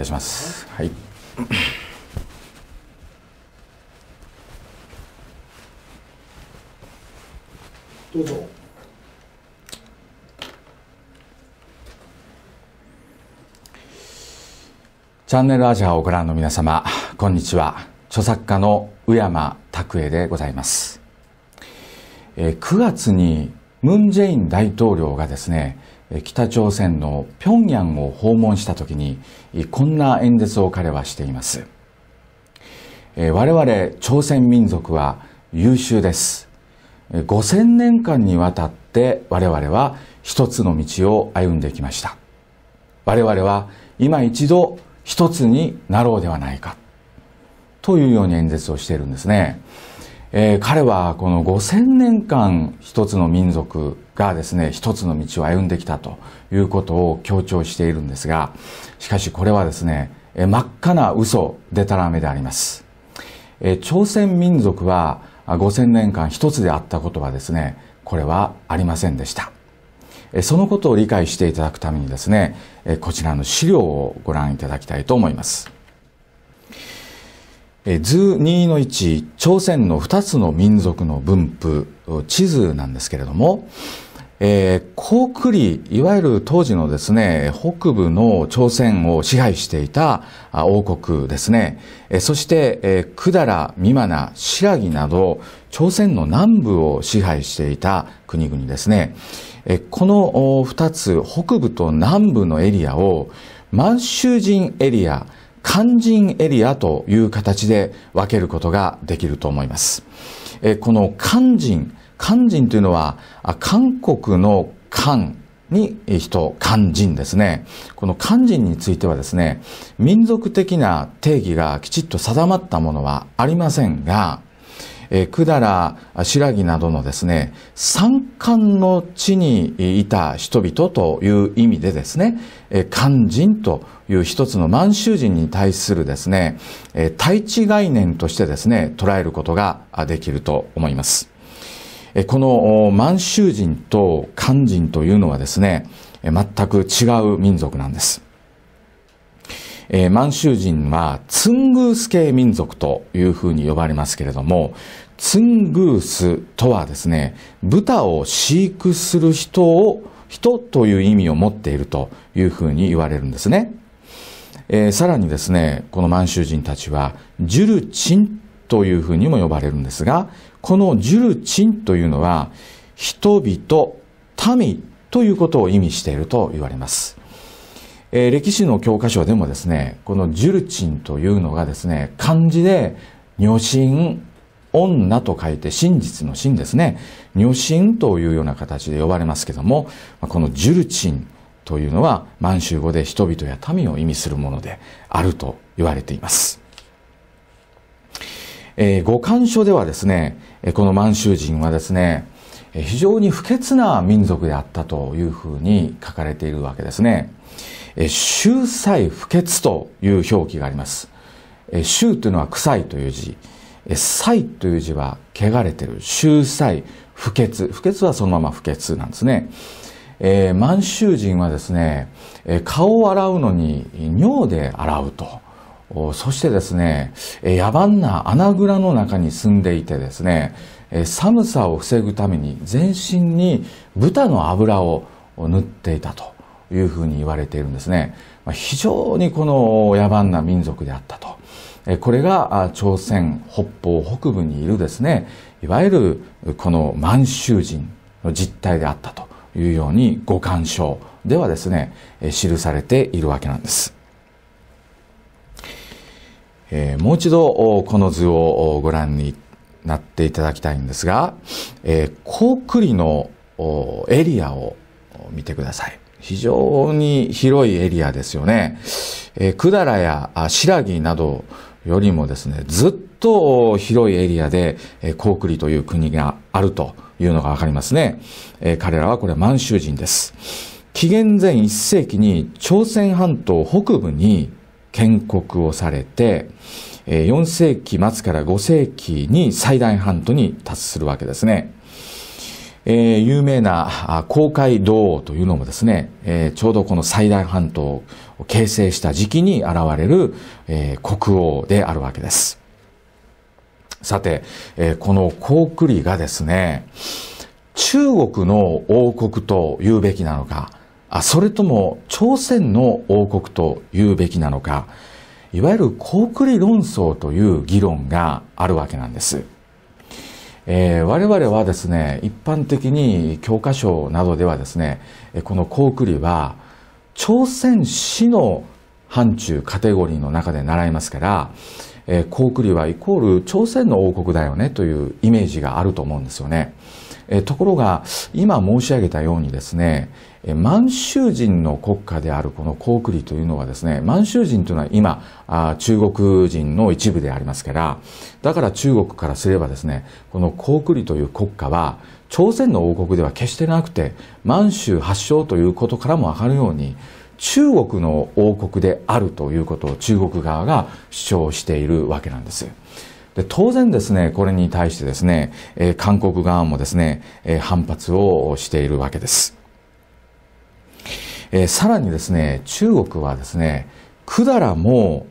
たします。はいどうぞ。チャンネルアジアをご覧の皆様、こんにちは。著作家の宇山拓也でございます。えー、9月にムン・ジェイン大統領がですね、北朝鮮の平壌を訪問した時にこんな演説を彼はしています我々朝鮮民族は優秀です5000年間にわたって我々は一つの道を歩んできました我々は今一度一つになろうではないかというように演説をしているんですねえー、彼はこの5,000年間一つの民族がですね一つの道を歩んできたということを強調しているんですがしかしこれはですね、えー、真っ赤な嘘でたらめであります、えー、朝鮮民族は5,000年間一つであったことはですねこれはありませんでしたそのことを理解していただくためにですねこちらの資料をご覧いただきたいと思います図2の1朝鮮の2つの民族の分布地図なんですけれども、えー、コーいわゆる当時のですね北部の朝鮮を支配していた王国ですね、えそして、え百済美馬名新羅など朝鮮の南部を支配していた国々ですね、えこの2つ北部と南部のエリアを満州人エリア肝心エリアという形で分けることができると思います。えこの肝心、肝心というのは、韓国の漢に人、肝心ですね。この肝心についてはですね、民族的な定義がきちっと定まったものはありませんが、えー、百済、白木などのですね、三冠の地にいた人々という意味でですね、えー、漢人という一つの満州人に対するですね、えー、対地概念としてですね、捉えることができると思います。えー、この満州人と漢人というのはですね、全く違う民族なんです。えー、満州人はツングース系民族というふうに呼ばれますけれども、ツングースとはですね、豚を飼育する人を、人という意味を持っているというふうに言われるんですね。えー、さらにですね、この満州人たちは、ジュルチンというふうにも呼ばれるんですが、このジュルチンというのは、人々、民ということを意味していると言われます。えー、歴史の教科書でもですね、このジュルチンというのがですね、漢字で女神女と書いて真実の真ですね。女神というような形で呼ばれますけども、このジュルチンというのは満州語で人々や民を意味するものであると言われています。えー、五感書ではですね、この満州人はですね、非常に不潔な民族であったというふうに書かれているわけですね。臭菜不潔という表記があります。臭というのは臭いという字。菜という字は汚れてる。臭菜不潔。不潔はそのまま不潔なんですね。えー、満州人はですね、顔を洗うのに尿で洗うと。そしてですね、野蛮な穴蔵の中に住んでいてですね、寒さを防ぐために全身に豚の油を塗っていたと。いうふうに言われているんですね。非常にこの野蛮な民族であったと。これが朝鮮北方北部にいるですね、いわゆるこの満州人の実態であったというように、五感賞。ではですね、記されているわけなんです。えもう一度この図をご覧になっていただきたいんですが、えー、高のエリアを見てください。非常に広いエリアですよね。えー、百済やらぎなどよりもですね、ずっと広いエリアで、えー、コークリという国があるというのがわかりますね。えー、彼らはこれ満州人です。紀元前1世紀に朝鮮半島北部に建国をされて、4世紀末から5世紀に最大半島に達するわけですね。えー、有名な公海道王というのもですね、えー、ちょうどこの最大半島を形成した時期に現れる、えー、国王であるわけです。さて、えー、この高句麗がですね、中国の王国と言うべきなのか、あそれとも朝鮮の王国と言うべきなのか、いわゆる高句麗論争という議論があるわけなんです。えー、我々はですね一般的に教科書などではですねこの高句麗は朝鮮史の範疇カテゴリーの中で習いますから、えー、高句麗はイコール朝鮮の王国だよねというイメージがあると思うんですよね。えところが今申し上げたようにですね満州人の国家であるこの高句麗というのはですね満州人というのは今あ中国人の一部でありますからだから中国からすればですねこの高句麗という国家は朝鮮の王国では決してなくて満州発祥ということからも分かるように中国の王国であるということを中国側が主張しているわけなんです。で当然ですね、これに対してですね、えー、韓国側もですね、えー、反発をしているわけです。えー、さらにですね、中国はですね、百済も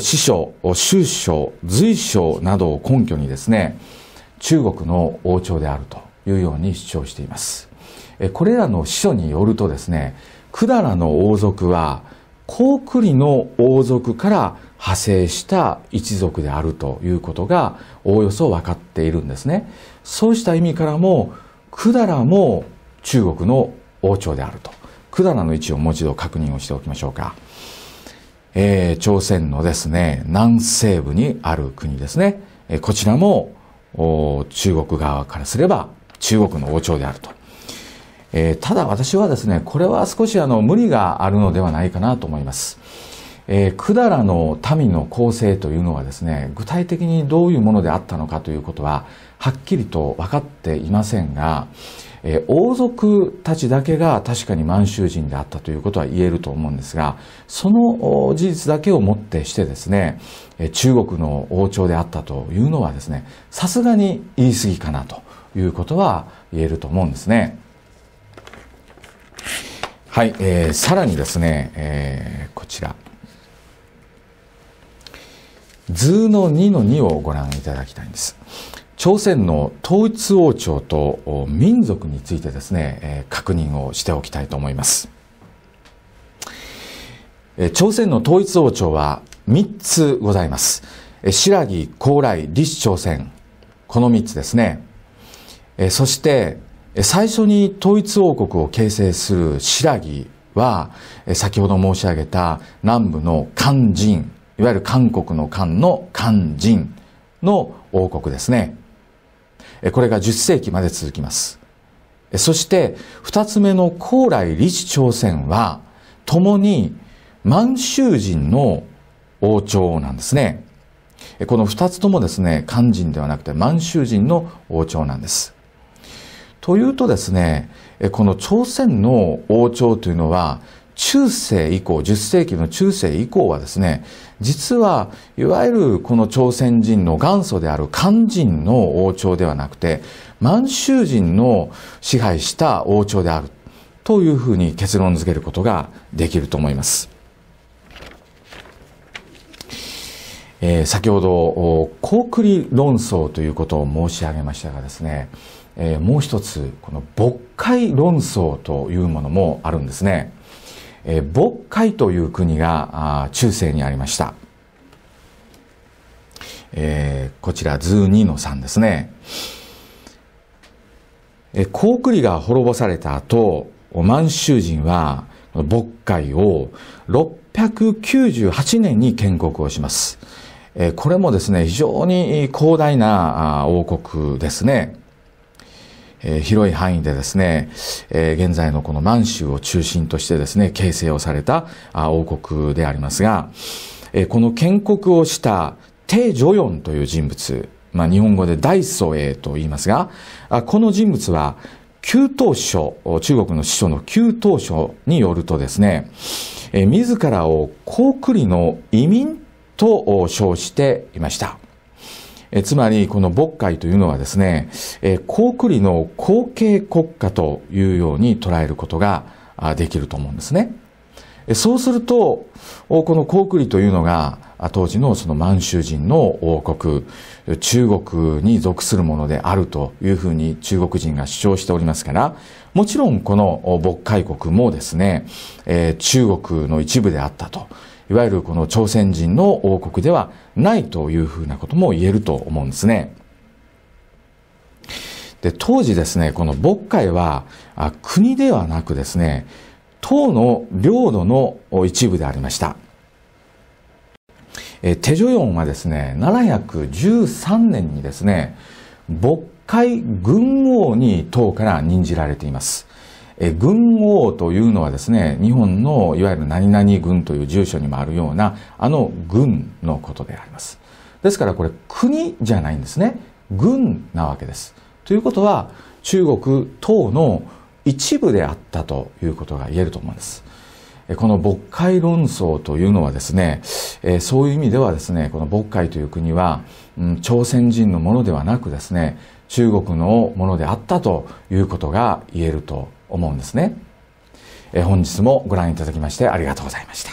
師匠、宗書、随所などを根拠にですね、中国の王朝であるというように主張しています。これらの司書によるとですね、百済の王族は、高句麗の王族から派生した一族であるということがおおよそ分かっているんですね。そうした意味からも百済も中国の王朝であると百済の位置をもう一度確認をしておきましょうか、えー、朝鮮のですね南西部にある国ですね、えー、こちらも中国側からすれば中国の王朝であると、えー、ただ私はですねこれは少しあの無理があるのではないかなと思います。えー、百済の民の構成というのはですね具体的にどういうものであったのかということははっきりと分かっていませんが、えー、王族たちだけが確かに満州人であったということは言えると思うんですがその事実だけをもってしてですね中国の王朝であったというのはですねさすがに言い過ぎかなということは言えると思うんですね。はい、えー、さらにですね、えー、こちら。図の2の2をご覧いただきたいんです。朝鮮の統一王朝と民族についてですね、え確認をしておきたいと思います。朝鮮の統一王朝は3つございます。新羅、高麗、立朝鮮。この3つですね。そして、最初に統一王国を形成する新羅は、先ほど申し上げた南部の漢人、いわゆる韓国の漢の漢人の王国ですね。これが10世紀まで続きます。そして2つ目の高麗李治朝鮮は共に満州人の王朝なんですね。この2つともですね、漢人ではなくて満州人の王朝なんです。というとですね、この朝鮮の王朝というのは中世以降、10世紀の中世以降はですね、実はいわゆるこの朝鮮人の元祖である漢人の王朝ではなくて、満州人の支配した王朝であるというふうに結論付けることができると思います。えー、先ほど、高栗論争ということを申し上げましたがですね、えー、もう一つ、この渤海論争というものもあるんですね。え渤海という国が中世にありました。えー、こちら図2の3ですね。え高句麗が滅ぼされた後、満州人は渤海を698年に建国をします。えこれもですね、非常に広大な王国ですね。えー、広い範囲でですね、えー、現在のこの満州を中心としてですね、形成をされた王国でありますが、えー、この建国をしたテ・ジョヨンという人物、まあ、日本語で大祖英と言いますが、この人物は、旧東書、中国の師匠の旧東書によるとですね、えー、自らを高句麗の移民と称していました。えつまり、この牧海というのはですね、えー、高句麗の後継国家というように捉えることができると思うんですね。そうすると、この高句麗というのが、当時のその満州人の王国、中国に属するものであるというふうに中国人が主張しておりますから、もちろんこの牧海国もですね、中国の一部であったといわゆるこの朝鮮人の王国ではないというふうなことも言えると思うんですね。で、当時ですね、この渤海は国ではなくですね、唐の領土の一部でありました。えテジョヨンはですね、713年にですね、渤海軍王に唐から任じられています。え軍王というのはですね、日本のいわゆる何々軍という住所にもあるような、あの軍のことであります。ですからこれ国じゃないんですね。軍なわけです。ということは、中国等の一部であったということが言えると思うんです。この渤海論争というのはですね、えそういう意味ではですね、この渤海という国は、うん、朝鮮人のものではなくですね、中国のものであったということが言えると思うんですね。え本日もご覧いただきましてありがとうございました。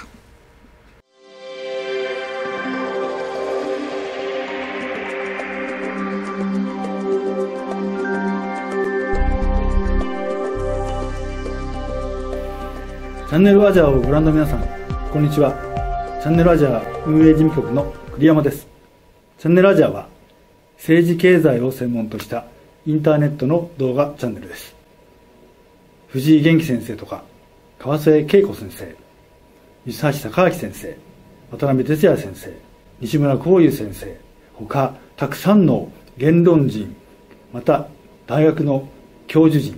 チャンネルアジアをご覧の皆さん、こんにちは。チャンネルアジア運営事務局の栗山です。チャンネルアジアは、政治経済を専門としたインターネットの動画チャンネルです。藤井元気先生とか川瀬恵子先生三橋隆明先生渡辺哲也先生西村幸雄先生他たくさんの言論人また大学の教授人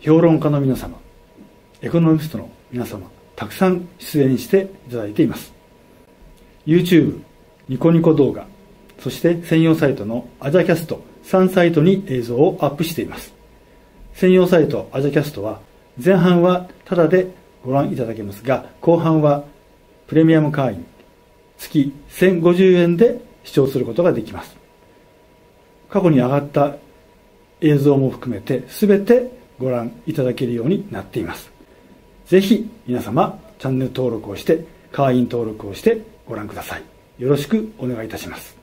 評論家の皆様エコノミストの皆様たくさん出演していただいています YouTube ニコニコ動画そして専用サイトのアジャキャスト3サイトに映像をアップしています専用サイトアジャキャストは前半はタダでご覧いただけますが後半はプレミアム会員月1050円で視聴することができます過去に上がった映像も含めて全てご覧いただけるようになっていますぜひ皆様チャンネル登録をして会員登録をしてご覧くださいよろしくお願いいたします